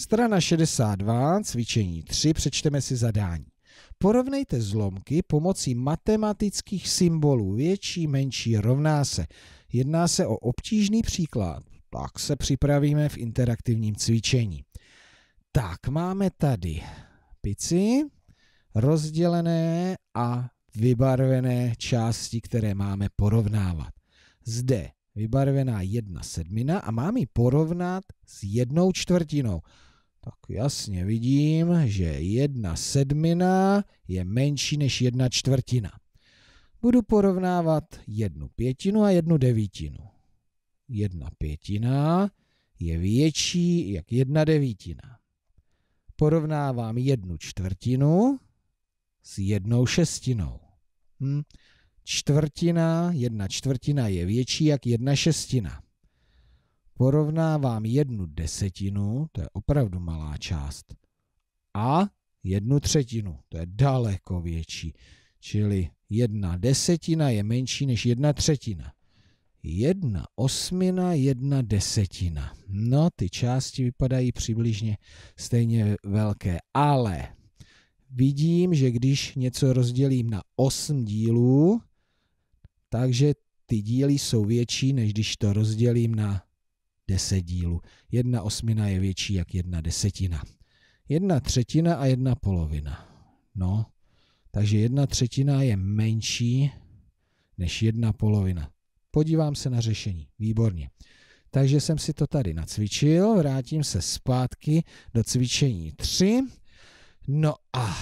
Strana 62, cvičení 3, přečteme si zadání. Porovnejte zlomky pomocí matematických symbolů větší, menší, rovná se. Jedná se o obtížný příklad. Tak se připravíme v interaktivním cvičení. Tak, máme tady pici, rozdělené a vybarvené části, které máme porovnávat. Zde vybarvená jedna sedmina a mám ji porovnat s jednou čtvrtinou tak jasně vidím, že jedna sedmina je menší než jedna čtvrtina. Budu porovnávat jednu pětinu a jednu devítinu. Jedna pětina je větší jak jedna devítina. Porovnávám jednu čtvrtinu s jednou šestinou. Hm? Čtvrtina, jedna čtvrtina je větší jak jedna šestina porovnávám jednu desetinu, to je opravdu malá část, a jednu třetinu, to je daleko větší. Čili jedna desetina je menší než jedna třetina. Jedna osmina, jedna desetina. No, ty části vypadají přibližně stejně velké, ale vidím, že když něco rozdělím na osm dílů, takže ty díly jsou větší, než když to rozdělím na deset dílů. Jedna osmina je větší jak jedna desetina. Jedna třetina a jedna polovina. No, takže jedna třetina je menší než jedna polovina. Podívám se na řešení. Výborně. Takže jsem si to tady nacvičil, vrátím se zpátky do cvičení 3. No a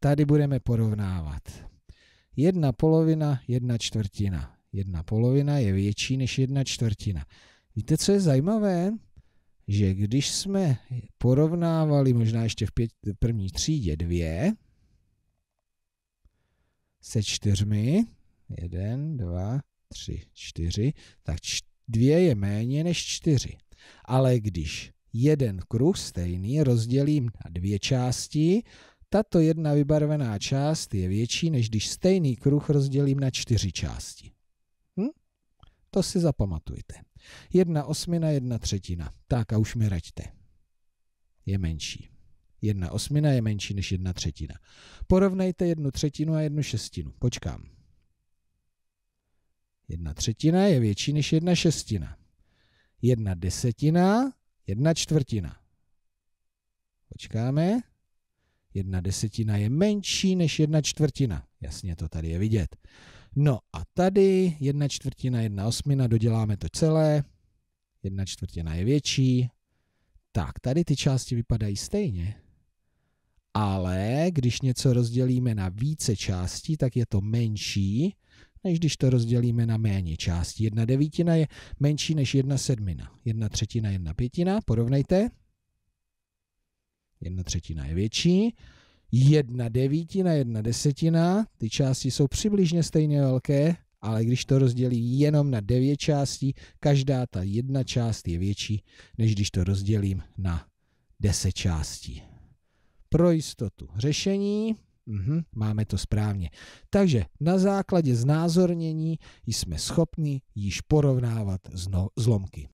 tady budeme porovnávat. Jedna polovina, jedna čtvrtina. Jedna polovina je větší než jedna čtvrtina. Víte, co je zajímavé? Že když jsme porovnávali možná ještě v pět, první třídě dvě se čtyřmi, jeden, dva, tři, čtyři, tak dvě je méně než čtyři. Ale když jeden kruh stejný rozdělím na dvě části, tato jedna vybarvená část je větší, než když stejný kruh rozdělím na čtyři části. Hm? To si zapamatujte. Jedna osmina, jedna třetina. Tak a už mi raďte. Je menší. Jedna osmina je menší než jedna třetina. Porovnejte jednu třetinu a jednu šestinu. Počkám. Jedna třetina je větší než jedna šestina. Jedna desetina, jedna čtvrtina. Počkáme. Jedna desetina je menší než jedna čtvrtina. Jasně to tady je vidět. No a tady jedna čtvrtina, jedna osmina, doděláme to celé. Jedna čtvrtina je větší. Tak, tady ty části vypadají stejně. Ale když něco rozdělíme na více částí, tak je to menší, než když to rozdělíme na méně částí. Jedna devítina je menší než jedna sedmina. Jedna třetina, jedna pětina, porovnejte. Jedna třetina je větší jedna devítina, jedna desetina, ty části jsou přibližně stejně velké, ale když to rozdělí jenom na devět částí, každá ta jedna část je větší, než když to rozdělím na deset částí. Pro jistotu řešení Mhm, máme to správně. Takže na základě znázornění jsme schopni již porovnávat zlomky.